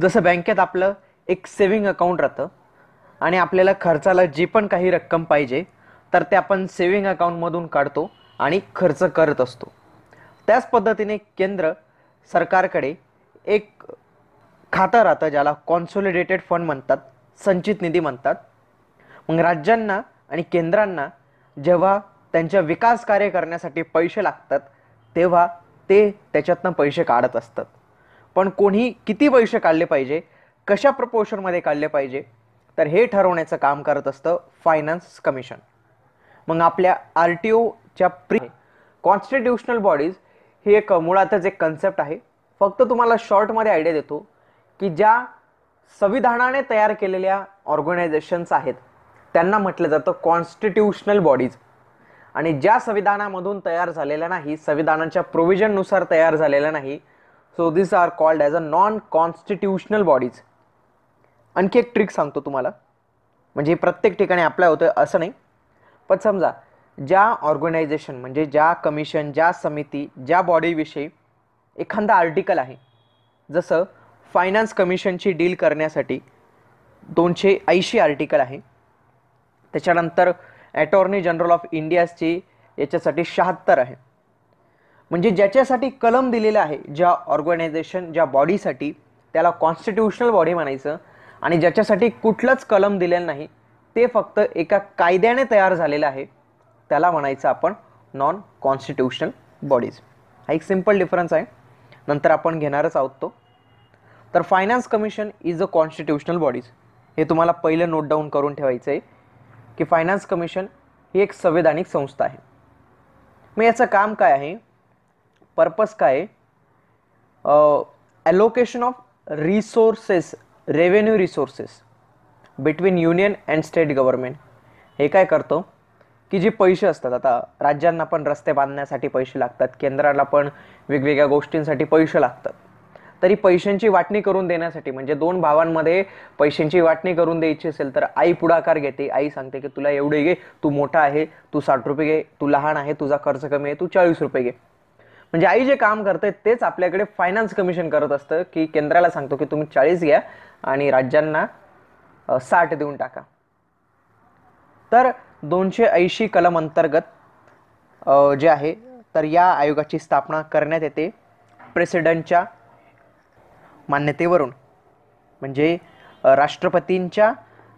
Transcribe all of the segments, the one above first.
जसं बँकेत आपलं एक सेविंग अकाउंट राहतं आणि आपल्याला खर्चाला जी पण काही रक्कम पाहिजे तर ते आपण सेविंग अकाउंटमधून काढतो आणि खर्च करत असतो त्याच पद्धतीने केंद्र सरकारकडे एक खातं राहतं ज्याला कॉन्सोलिडेटेड फंड म्हणतात संचित निधी म्हणतात मग राज्यांना आणि केंद्रांना जेव्हा त्यांच्या विकास कार्य करण्यासाठी पैसे लागतात तेव्हा ते त्याच्यातनं पैसे काढत असतात पण कोणी किती पैसे काढले पाहिजे कशा प्रपोर्शनमध्ये काढले पाहिजे तर हे ठरवण्याचं काम करत असतं फायनान्स कमिशन मग आपल्या आर टी ओच्या प्री कॉन्स्टिट्युशनल बॉडीज हे एक मुळातच एक कन्सेप्ट आहे फक्त तुम्हाला शॉर्टमध्ये आयडिया देतो की ज्या संविधानाने तयार केलेल्या ऑर्गनायझेशन्स आहेत त्यांना म्हटलं जातं कॉन्स्टिट्युशनल बॉडीज आणि ज्या संविधानामधून तयार झालेल्या नाही संविधानाच्या प्रोव्हिजननुसार तयार झालेल्या नाही so this are called as a non constitutional bodies आणखी एक ट्रिक सांगतो तुम्हाला म्हणजे प्रत्येक ठिकाणी अप्लाय होतं असं नाही पण समजा ज्या ऑर्गनायझेशन म्हणजे ज्या कमिशन ज्या समिती ज्या बॉडीविषयी एखादा आर्टिकल आहे जसं फायनान्स कमिशनची डील करण्यासाठी दोनशे ऐंशी आर्टिकल आहे त्याच्यानंतर ॲटॉर्नी जनरल ऑफ इंडियाची याच्यासाठी शहात्तर आहे म्हणजे ज्याच्यासाठी कलम दिलेलं आहे ज्या ऑर्गनायझेशन ज्या बॉडीसाठी त्याला कॉन्स्टिट्युशनल बॉडी म्हणायचं आणि ज्याच्यासाठी कुठलंच कलम दिलेलं नाही ते फक्त एका कायद्याने तयार झालेलं आहे त्याला म्हणायचं आपण नॉन कॉन्स्टिट्युशनल बॉडीज हा एक सिम्पल डिफरन्स आहे नंतर आपण घेणारच आहोत तो तर finance commission is a constitutional bodies हे तुम्हाला पहिलं नोट डाऊन करून ठेवायचं आहे की फायनान्स कमिशन ही एक संवैधानिक संस्था आहे मग याचं काम काय आहे पर्पस काय आहे allocation of resources revenue resources between union and state government हे काय करतं की जे पैसे असतात आता राज्यांना पण रस्ते बांधण्यासाठी पैसे लागतात केंद्राला पण वेगवेगळ्या गोष्टींसाठी पैसे लागतात तरी पैशांची वाटणी करून देण्यासाठी म्हणजे दोन भावांमध्ये पैशांची वाटणी करून द्यायची असेल तर आई पुढाकार घेते आई सांगते की तुला एवढे घे तू मोठा आहे तू साठ रुपये घे तू लहान आहे तुझा खर्च कमी आहे तू चाळीस रुपये घे म्हणजे आई जे काम करते तेच आपल्याकडे फायनान्स कमिशन करत असतं की केंद्राला सांगतो की तुम्ही चाळीस घ्या आणि राज्यांना साठ देऊन टाका तर दोनशे ऐंशी कलम अंतर्गत जे आहे तर या आयोगाची स्थापना करण्यात येते प्रेसिडेंटच्या मान्यतेवरून म्हणजे राष्ट्रपतींच्या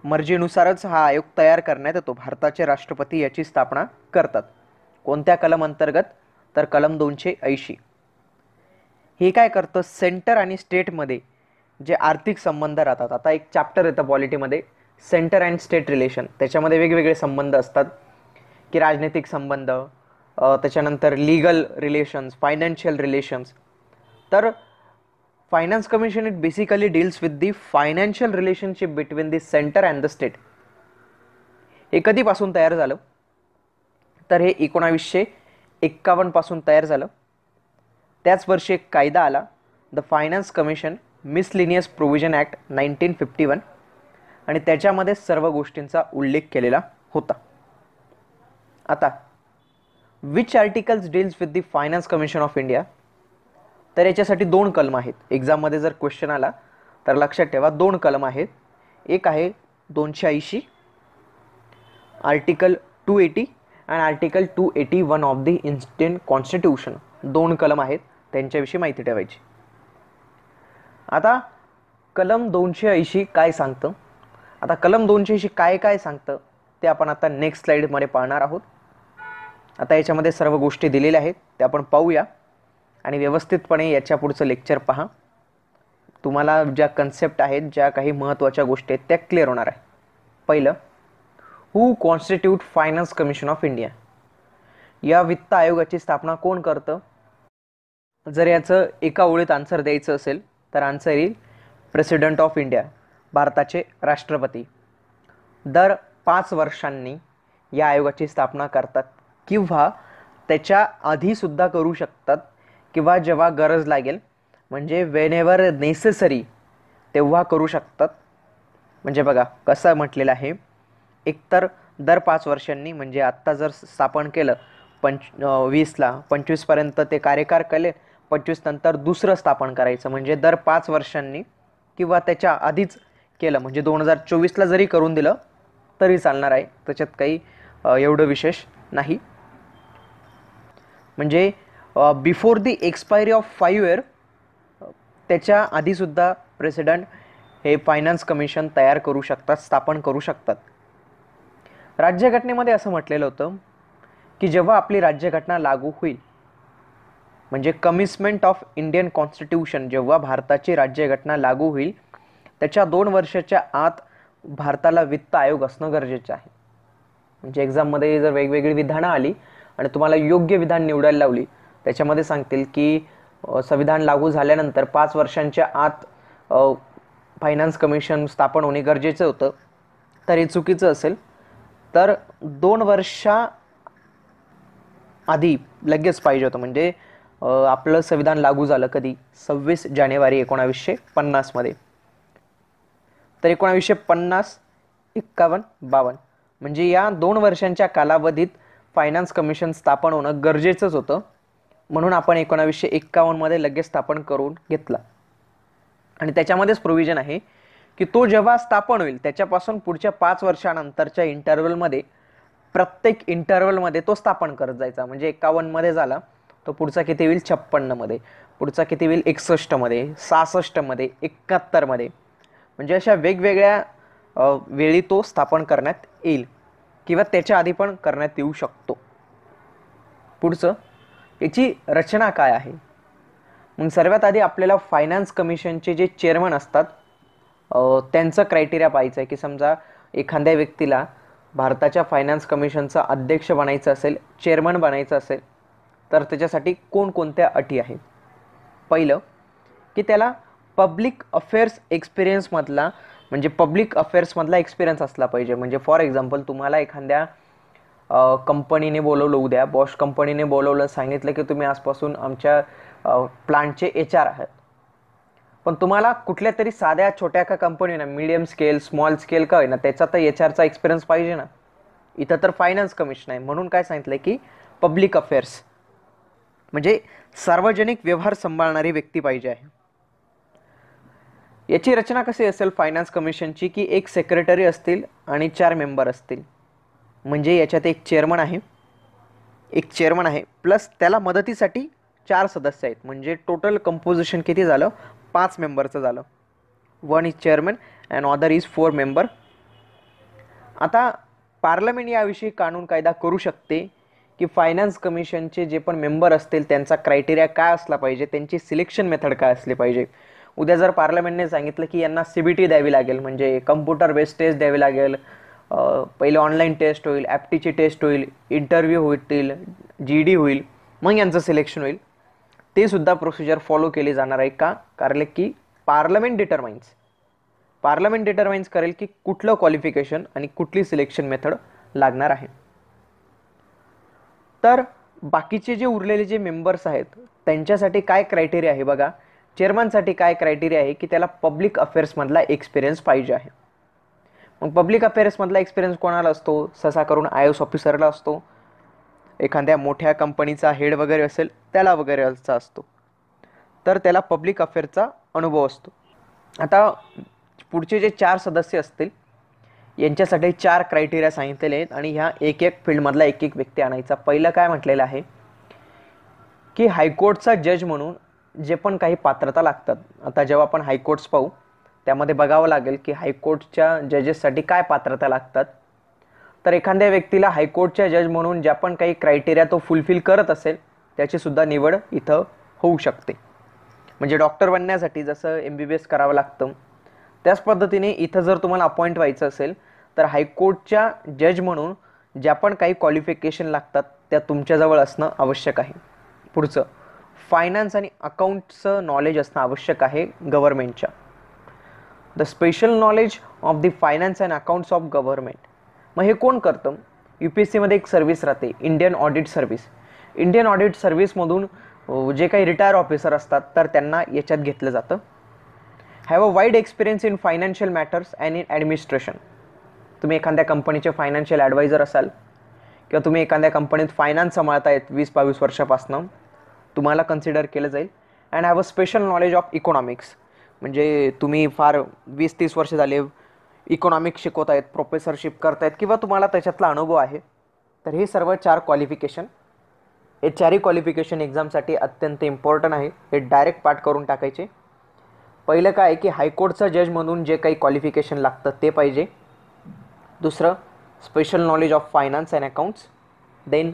मर्जीनुसारच हा आयोग तयार करण्यात येतो भारताचे राष्ट्रपती याची स्थापना करतात कोणत्या कलम अंतर्गत तर कलम दोनशे ऐंशी हे काय करतं सेंटर आणि स्टेटमध्ये जे आर्थिक संबंध राहतात आता एक चॅप्टर येतं पॉलिटीमध्ये सेंटर अँड स्टेट रिलेशन त्याच्यामध्ये वेगवेगळे संबंध असतात की राजनैतिक संबंध त्याच्यानंतर लीगल रिलेशन्स फायनान्शियल रिलेशन्स तर finance commission it basically deals with the financial relationship between the centre and the state हे कधीपासून तयार झालं तर हे एकोणावीसशे एक्कावन्नपासून तयार झालं त्याच वर्षी एक कायदा आला the finance commission miscellaneous provision act nineteen fifty one आणि त्याच्यामध्ये सर्व गोष्टींचा उल्लेख केलेला होता आता which articles deals with the finance commission of India तर याच्यासाठी दोन कलम आहेत एक्झाममध्ये जर क्वेश्चन आला तर लक्षात ठेवा दोन कलम आहेत एक आहे दोनशे ऐंशी article two eighty and article two eighty one of the instant constitution दोन कलम आहेत त्यांच्याविषयी माहिती ठेवायची आता कलम दोनशे ऐंशी काय सांगतं आता कलम दोनशे ऐंशी काय काय सांगतं ते आपण आता नेक्स्ट स्लाईडमध्ये पाहणार आहोत आता याच्यामध्ये सर्व गोष्टी दिलेल्या आहेत ते आपण पाहूया आणि व्यवस्थितपणे याच्या पुढचं लेक्चर पहा तुम्हाला ज्या कन्सेप्ट आहेत ज्या काही महत्त्वाच्या गोष्टी आहेत त्या क्लिअर होणार आहे पहिलं who constitute finance commission of India या वित्त आयोगाची स्थापना कोण करतं जर याचं एका ओळीत आन्सर द्यायचं असेल तर आन्सर येईल प्रेसिडेंट ऑफ इंडिया भारताचे राष्ट्रपती दर पाच वर्षांनी या आयोगाची स्थापना करतात किंवा त्याच्या आधीसुद्धा करू शकतात किंवा जेव्हा गरज लागेल म्हणजे वेनेवर नेसेसरी तेव्हा करू शकतात म्हणजे बघा कसं म्हटलेलं आहे एकतर दर पाच वर्षांनी म्हणजे आत्ता जर स्थापन केलं पंच वीसला पंचवीसपर्यंत ते कार्यकार केले पंचवीस नंतर दुसरं स्थापन करायचं म्हणजे दर पाच वर्षांनी किंवा त्याच्या आधीच केलं म्हणजे दोन हजार चोवीसला जरी करून दिलं तरी चालणार आहे त्याच्यात काही एवढं विशेष नाही म्हणजे before the expiry of five year त्याच्या आधीसुद्धा प्रेसिडेंट हे फायनान्स कमिशन तयार करू शकतात स्थापन करू शकतात राज्यघटनेमध्ये असं म्हटलेलं होतं की जेव्हा आपली राज्यघटना लागू होईल म्हणजे कमिसमेंट ऑफ इंडियन कॉन्स्टिट्यूशन जेव्हा भारताची राज्यघटना लागू होईल त्याच्या दोन वर्षाच्या आत भारताला वित्त आयोग असणं गरजेचं आहे म्हणजे एक्झाममध्ये जर वेगवेगळी विधानं आली आणि तुम्हाला योग्य विधान निवडायला लावली त्याच्यामध्ये सांगतील की संविधान लागू झाल्यानंतर पाच वर्षांच्या आत फायनान्स कमिशन स्थापन होणे गरजेचं होतं तरी चुकीचं असेल तर दोन वर्षा आधी लगेच पाहिजे होतं म्हणजे आपलं संविधान लागू झालं कधी सव्वीस जानेवारी एकोणावीसशे पन्नासमध्ये तर एकोणावीसशे पन्नास एक्कावन्न बावन्न म्हणजे या दोन वर्षांच्या कालावधीत फायनान्स कमिशन स्थापन होणं गरजेचंच होतं म्हणून आपण एकोणावीसशे एक्कावन्नमध्ये लगेच स्थापन करून घेतला आणि त्याच्यामध्येच प्रोव्हिजन आहे की तो जेव्हा स्थापन होईल त्याच्यापासून पुढच्या पाच वर्षानंतरच्या इंटरव्हलमध्ये प्रत्येक इंटरव्हलमध्ये तो स्थापन करत जायचा म्हणजे एकावन्नमध्ये झाला तो पुढचा किती होईल छप्पन्नमध्ये पुढचा किती होईल एकसष्टमध्ये सहासष्टमध्ये एकाहत्तरमध्ये म्हणजे अशा वेगवेगळ्या वेळी तो स्थापन करण्यात येईल किंवा त्याच्या आधी पण करण्यात येऊ शकतो पुढचं याची रचना काय आहे मग सर्वात आधी आपल्याला फायनान्स कमिशनचे जे चेअरमन असतात त्यांचं क्रायटेरिया पाहायचं आहे की समजा एखाद्या व्यक्तीला भारताच्या फायनान्स कमिशनचा अध्यक्ष बनायचं असेल चेअरमन बनायचं असेल तर त्याच्यासाठी कोणकोणत्या अटी आहेत पहिलं की त्याला पब्लिक अफेअर्स एक्सपिरियन्समधला म्हणजे पब्लिक अफेअर्समधला एक्सपिरियन्स असला पाहिजे म्हणजे फॉर एक्झाम्पल तुम्हाला एखाद्या कंपनीने बोलवलं उद्या बॉश कंपनीने बोलवलं सांगितलं की तुम्ही आजपासून आमच्या प्लांटचे एच आर आहात पण तुम्हाला कुठल्या तरी साध्या छोट्या का कंपनी ना मिडियम स्केल स्मॉल स्केल का होईना त्याचा तर एच आरचा एक्सपिरियन्स पाहिजे ना इथं तर फायनान्स कमिशन आहे म्हणून काय सांगितलंय की पब्लिक अफेअर्स म्हणजे सार्वजनिक व्यवहार सांभाळणारी व्यक्ती पाहिजे आहे याची रचना कशी असेल फायनान्स कमिशनची की एक सेक्रेटरी असतील आणि चार मेंबर असतील म्हणजे याच्यात एक चेअरमन आहे एक चेअरमन आहे प्लस त्याला मदतीसाठी चार सदस्य आहेत म्हणजे टोटल कंपोजिशन किती झालं पाच मेंबरचं झालं one is chairman and other is four member आता पार्लमेंट याविषयी कानून कायदा करू शकते की फायनान्स कमिशनचे जे पण मेंबर असतील त्यांचा क्रायटेरिया काय असला पाहिजे त्यांची सिलेक्शन मेथड काय असली पाहिजे उद्या जर पार्लमेंटने सांगितलं की यांना सी बी टी द्यावी लागेल म्हणजे कम्प्युटर बेस्ड टेस्ट द्यावी लागेल पहिले ऑनलाईन टेस्ट होईल ॲप्टीची टेस्ट होईल इंटरव्ह्यू होतील जी डी होईल मग यांचं सिलेक्शन होईल ते सुद्धा प्रोसिजर फॉलो केले जाणार आहे का कारण की पार्लमेंट डिटरमाइन्स पार्लमेंट डिटरमाइन्स करेल की कुठलं क्वालिफिकेशन आणि कुठली सिलेक्शन मेथड लागणार आहे तर बाकीचे जे उरलेले जे मेंबर्स आहेत त्यांच्यासाठी काय क्रायटेरिया आहे बघा चेअरमनसाठी काय क्रायटेरिया आहे की त्याला पब्लिक अफेअर्समधला एक्सपिरियन्स पाहिजे आहे मग पब्लिक अफेअर्समधला एक्सपिरियन्स कोणाला असतो ससा करून आय एस ऑफिसरला असतो एखाद्या मोठ्या कंपनीचा हेड वगैरे असेल त्याला वगैरे असा असतो तर त्याला पब्लिक अफेअरचा अनुभव असतो आता पुढचे जे चार सदस्य असतील यांच्यासाठी चार क्रायटेरिया सांगितलेले आहेत आणि ह्या एक एक फील्डमधला एक एक व्यक्ती आणायचा पहिलं काय म्हटलेलं आहे की हायकोर्टचा जज म्हणून जे पण काही पात्रता लागतात आता जेव्हा आपण हायकोर्ट्स पाहू त्यामध्ये बघावं लागेल की हायकोर्टच्या जजेससाठी काय पात्रता लागतात तर एखाद्या व्यक्तीला हायकोर्टच्या जज म्हणून ज्या पण काही क्रायटेरिया तो फुलफिल करत असेल त्याचीसुद्धा निवड इथं होऊ शकते म्हणजे डॉक्टर बनण्यासाठी जसं एम बी बी एस करावं लागतं त्याच पद्धतीने इथं जर तुम्हाला अपॉइंट व्हायचं असेल तर हायकोर्टच्या जज म्हणून ज्या पण काही क्वालिफिकेशन लागतात त्या तुमच्याजवळ असणं आवश्यक आहे पुढचं फायनान्स आणि अकाउंटचं नॉलेज असणं आवश्यक आहे गव्हर्मेंटच्या the special knowledge of the finance and accounts of government मग हे कोण करतं यू पी एस सीमध्ये एक सर्व्हिस राहते Indian audit service Indian audit सर्व्हिसमधून जे काही रिटायर ऑफिसर असतात तर त्यांना याच्यात घेतलं जातं have a wide experience in financial matters and in administration तुम्ही एखाद्या कंपनीचे फायनान्शियल ॲडवायझर असाल किंवा तुम्ही एखाद्या कंपनीत फायनान्स आहेत वीस बावीस वर्षापासून तुम्हाला कन्सिडर केलं जाईल and have a special knowledge of economics म्हणजे तुम्ही फार वीस तीस वर्ष झाले इकॉनॉमिक्स शिकवत आहेत प्रोफेसरशिप आहेत किंवा तुम्हाला त्याच्यातला अनुभव आहे तर हे सर्व चार क्वालिफिकेशन हे चारही क्वालिफिकेशन एक्झामसाठी अत्यंत इम्पॉर्टंट आहे हे डायरेक्ट पाठ करून टाकायचे पहिलं काय की हायकोर्टचा जज म्हणून जे काही क्वालिफिकेशन लागतं ते पाहिजे दुसरं special knowledge of finance and accounts then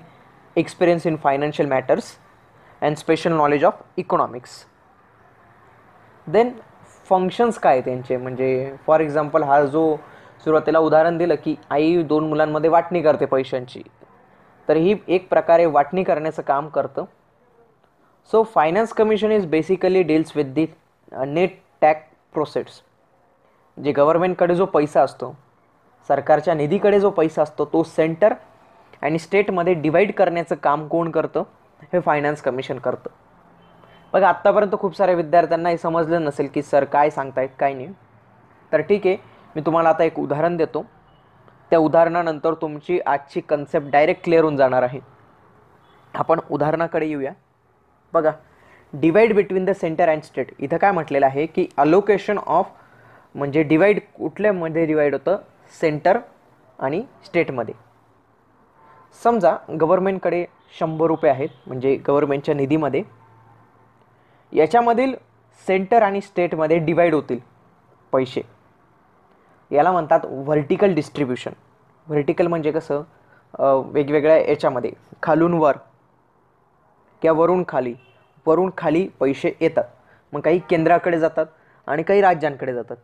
experience in financial matters and special knowledge of economics then functions काय त्यांचे म्हणजे फॉर एक्झाम्पल हा जो सुरुवातीला उदाहरण दिलं की आई दोन मुलांमध्ये वाटणी करते पैशांची तर ही एक प्रकारे वाटणी करण्याचं काम करतं so finance commission is basically deals with the net tax proceeds जे गव्हर्मेंटकडे जो पैसा असतो सरकारच्या निधीकडे जो पैसा असतो तो सेंटर आणि स्टेटमध्ये डिवाईड करण्याचं काम कोण करतं हे फायनान्स कमिशन करतं बघा आत्तापर्यंत खूप साऱ्या विद्यार्थ्यांना हे समजलं नसेल की सर काय सांगतायत काय नाही तर ठीक आहे मी तुम्हाला आता एक उदाहरण देतो त्या उदाहरणानंतर तुमची आजची कन्सेप्ट डायरेक्ट क्लिअर होऊन जाणार आहे आपण उदाहरणाकडे येऊया बघा divide between the centre and state इथं काय म्हटलेलं आहे की अलोकेशन ऑफ म्हणजे डिवाईड कुठल्यामध्ये डिवाईड होतं सेंटर आणि स्टेटमध्ये समजा गव्हर्नमेंटकडे शंभर रुपये आहेत म्हणजे गव्हर्मेंटच्या निधीमध्ये याच्यामधील सेंटर आणि स्टेटमध्ये डिवाईड होतील पैसे याला म्हणतात व्हर्टिकल डिस्ट्रीब्युशन व्हर्टिकल म्हणजे कसं वेगवेगळ्या याच्यामध्ये खालून वर किंवा वरून खाली वरून खाली पैसे येतात मग काही केंद्राकडे जातात आणि काही राज्यांकडे जातात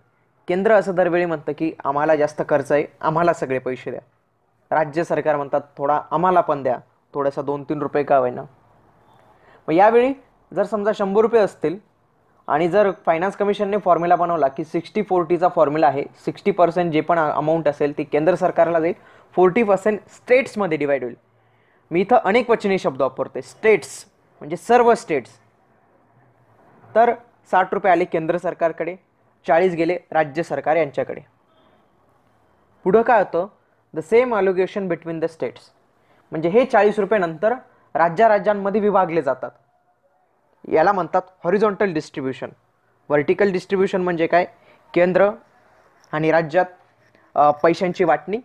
केंद्र असं दरवेळी म्हणतं की आम्हाला जास्त खर्च आहे आम्हाला सगळे पैसे द्या राज्य सरकार म्हणतात थोडा आम्हाला पण द्या थोडासा दोन तीन रुपये का ना मग यावेळी जर समजा शंभर रुपये असतील आणि जर फायनान्स कमिशनने फॉर्म्युला बनवला की सिक्स्टी फोर्टीचा फॉर्म्युला आहे सिक्स्टी पर्सेंट जे पण अमाऊंट असेल ती केंद्र सरकारला जाईल फोर्टी पर्सेंट स्टेट्समध्ये डिवाईड होईल मी इथं अनेक वचनी शब्द वापरते स्टेट्स म्हणजे सर्व स्टेट्स तर साठ रुपये आले केंद्र सरकारकडे चाळीस गेले राज्य सरकार यांच्याकडे पुढं काय होतं the same allocation between the states म्हणजे हे चाळीस रुपये नंतर राज्या राज्यांमध्ये विभागले जातात याला म्हणतात हॉरिझॉन्टल डिस्ट्रीब्युशन व्हर्टिकल डिस्ट्रीब्युशन म्हणजे काय केंद्र आणि राज्यात पैशांची वाटणी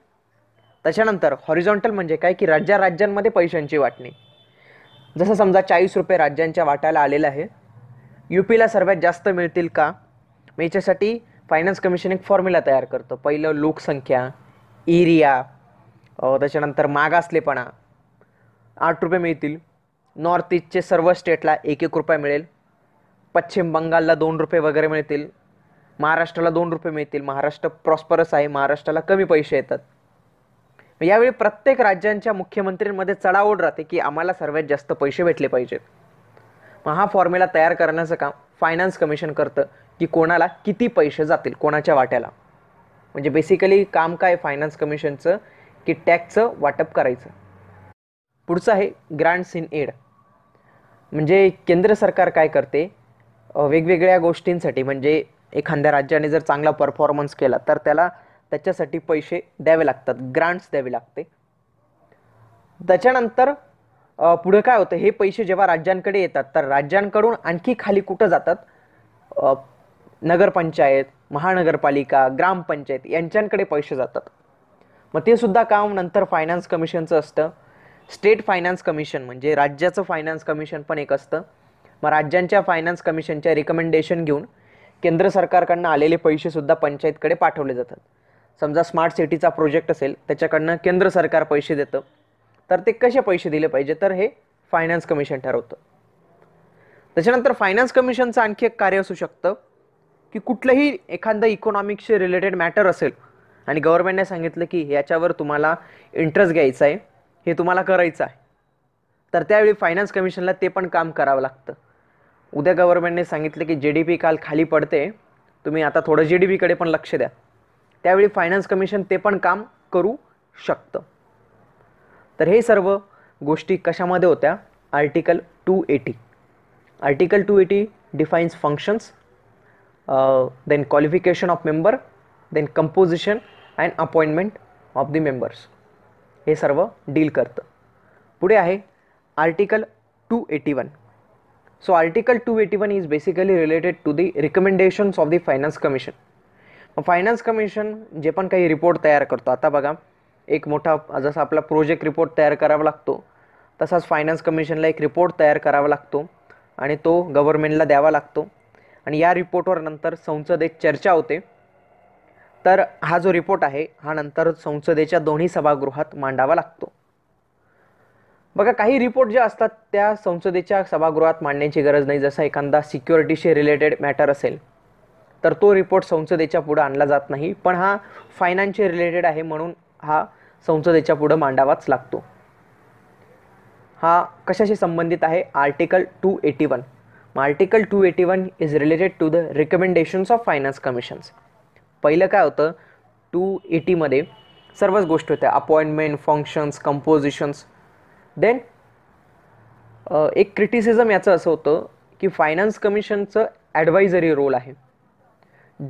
त्याच्यानंतर हॉरिझॉन्टल म्हणजे काय की राज्या राज्यांमध्ये पैशांची वाटणी जसं समजा चाळीस रुपये राज्यांच्या वाटायला आलेलं आहे यू पीला सर्वात जास्त मिळतील का मी याच्यासाठी फायनान्स कमिशन एक फॉर्म्युला तयार करतो पहिलं लोकसंख्या एरिया त्याच्यानंतर मागासलेपणा आठ रुपये मिळतील नॉर्थ ईस्टचे सर्व स्टेटला एक एक रुपया मिळेल पश्चिम बंगालला दोन रुपये वगैरे मिळतील महाराष्ट्राला दोन रुपये मिळतील महाराष्ट्र प्रॉस्परस आहे महाराष्ट्राला कमी पैसे येतात यावेळी प्रत्येक राज्यांच्या मुख्यमंत्र्यांमध्ये चढाओढ राहते की आम्हाला सर्वात जास्त पैसे भेटले पाहिजेत मग हा फॉर्म्युला तयार करण्याचं काम फायनान्स कमिशन करतं की कोणाला किती पैसे जातील कोणाच्या वाट्याला म्हणजे बेसिकली काम काय फायनान्स कमिशनचं की टॅक्सचं वाटप करायचं पुढचं आहे ग्रँड्स इन एड म्हणजे केंद्र सरकार काय करते वेगवेगळ्या गोष्टींसाठी म्हणजे एखाद्या राज्याने जर चांगला परफॉर्मन्स केला तर त्याला त्याच्यासाठी पैसे द्यावे लागतात ग्रांट्स द्यावे लागते त्याच्यानंतर पुढे काय होतं हे पैसे जेव्हा राज्यांकडे येतात तर राज्यांकडून आणखी खाली कुठं जातात नगरपंचायत महानगरपालिका ग्रामपंचायत यांच्याकडे पैसे जातात मग ते सुद्धा काम नंतर फायनान्स कमिशनचं असतं स्टेट फायनान्स कमिशन म्हणजे राज्याचं फायनान्स कमिशन पण एक असतं मग राज्यांच्या फायनान्स कमिशनच्या रिकमेंडेशन घेऊन केंद्र सरकारकडनं आलेले पैसेसुद्धा पंचायतकडे पाठवले जातात समजा स्मार्ट सिटीचा प्रोजेक्ट असेल त्याच्याकडनं केंद्र सरकार पैसे देतं तर ते कसे पैसे दिले पाहिजे तर हे फायनान्स कमिशन ठरवतं त्याच्यानंतर फायनान्स कमिशनचं आणखी एक कार्य असू शकतं की कुठलंही एखादं इकॉनॉमिक्सशी रिलेटेड मॅटर असेल आणि गव्हर्नमेंटने सांगितलं की ह्याच्यावर तुम्हाला इंटरेस्ट घ्यायचा आहे हे तुम्हाला करायचं आहे तर त्यावेळी फायनान्स कमिशनला ते पण काम करावं लागतं उद्या गव्हर्मेंटने सांगितलं की जे डी पी काल खाली पडते तुम्ही आता थोडं जे डी पीकडे पण लक्ष द्या त्यावेळी फायनान्स कमिशन ते पण काम करू शकतं तर हे सर्व गोष्टी कशामध्ये होत्या article two eighty article two eighty defines functions then qualification of member then composition and appointment of the members हे सर्व डील करतं पुढे आहे article two eighty one so article two eighty one is basically related to the recommendations of the finance commission finance commission जे पण काही report तयार करतो आता बघा एक मोठा जसा आपला प्रोजेक्ट रिपोर्ट तयार करावा लागतो तसाच फायनान्स कमिशनला एक रिपोर्ट तयार करावा लागतो आणि तो गव्हर्नमेंटला द्यावा लागतो आणि या रिपोर्टवर नंतर संसदेत चर्चा होते तर हा जो रिपोर्ट आहे हा नंतर संसदेच्या दोन्ही सभागृहात मांडावा लागतो बघा काही रिपोर्ट ज्या असतात त्या संसदेच्या सभागृहात मांडण्याची गरज नाही जसा एखादा सिक्युरिटीशी रिलेटेड मॅटर असेल तर तो रिपोर्ट संसदेच्या पुढं आणला जात नाही पण हा फायनान्सशी रिलेटेड आहे म्हणून हा संसदेच्या पुढं मांडावाच लागतो हा कशाशी संबंधित आहे article two eighty one article two eighty one is related to the recommendations of finance commissions पहिलं काय होतं टू एटीमध्ये सर्वच गोष्ट होत्या अपॉइंटमेंट फंक्शन्स कंपोजिशन्स देन एक क्रिटिसिझम याचं असं होतं की फायनान्स कमिशनचं ॲडवायझरी रोल आहे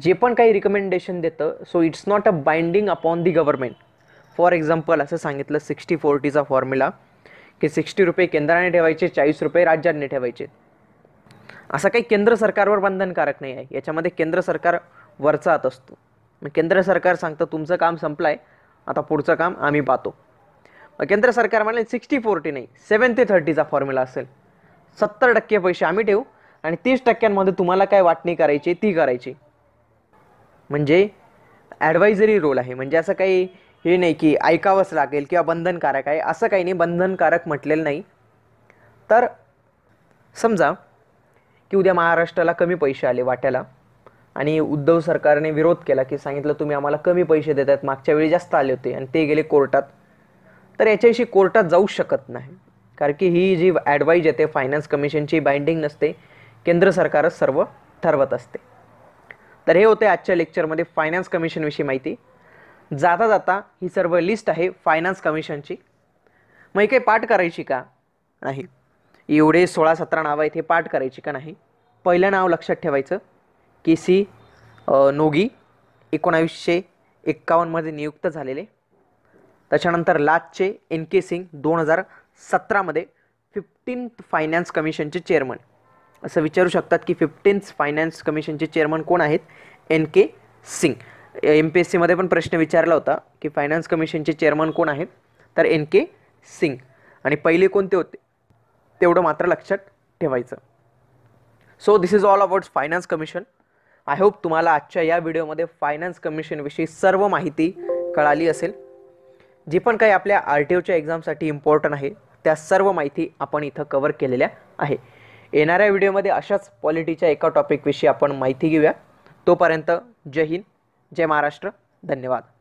जे पण काही रिकमेंडेशन देतं so it's not a binding upon the government for example असं सांगितलं सिक्स्टी फोर्टीचा फॉर्म्युला की सिक्स्टी रुपये केंद्राने ठेवायचे चाळीस रुपये राज्याने ठेवायचे असं काही केंद्र सरकारवर बंधनकारक नाही आहे याच्यामध्ये केंद्र सरकार वरचा असतो मग केंद्र सरकार सांगतं तुमचं काम संपलं आहे आता पुढचं काम आम्ही पाहतो मग केंद्र सरकार म्हणले सिक्स्टी फोर्टी नाही सेवन ते थर्टीचा फॉर्म्युला असेल सत्तर टक्के पैसे आम्ही ठेवू आणि तीस टक्क्यांमध्ये तुम्हाला काय वाटणी करायची ती करायची म्हणजे ॲडवायझरी रोल आहे म्हणजे असं काही हे नाही की ऐकावंच लागेल किंवा बंधनकारक आहे असं काही नाही बंधनकारक म्हटलेलं नाही तर समजा की उद्या महाराष्ट्राला कमी पैसे आले वाट्याला आणि उद्धव सरकारने विरोध केला की सांगितलं तुम्ही आम्हाला कमी पैसे देत आहेत मागच्या वेळी जास्त आले होते आणि ते गेले कोर्टात तर याच्याविषयी कोर्टात जाऊ शकत नाही कारण की ही जी ॲडवाईज येते फायनान्स कमिशनची बाइंडिंग नसते केंद्र सरकारच सर्व ठरवत असते तर हे होते आजच्या लेक्चरमध्ये फायनान्स कमिशनविषयी माहिती जाता जाता ही सर्व लिस्ट आहे फायनान्स कमिशनची मग काही पाठ करायची का नाही एवढे सोळा सतरा नावं आहेत हे पाठ करायची का नाही पहिलं नाव लक्षात ठेवायचं के सी नोगी एकोणावीसशे एक्कावन्नमध्ये नियुक्त झालेले त्याच्यानंतर लाचचे एन के सिंग दोन हजार सतरामध्ये फिफ्टीन्थ फायनान्स कमिशनचे चेअरमन असं विचारू शकतात की फिफ्टीन्थ फायनान्स कमिशनचे चेअरमन कोण आहेत N K Singh M P S सीमध्ये पण प्रश्न विचारला होता की फायनान्स कमिशनचे चेअरमन कोण आहेत तर एन के सिंग आणि पहिले कोणते होते तेवढं मात्र लक्षात ठेवायचं so this is all about finance commission I hope तुम्हाला आजच्या या व्हिडिओमध्ये फायनान्स कमिशनविषयी सर्व माहिती कळाली असेल जी पण काही आपल्या आर टी ओच्या एक्झामसाठी इम्पॉर्टंट आहे त्या सर्व माहिती आपण इथं कवर केलेल्या आहे येणाऱ्या व्हिडिओमध्ये अशाच पॉलिटीच्या एका टॉपिकविषयी आपण माहिती घेऊया तोपर्यंत जय हिंद जय महाराष्ट्र धन्यवाद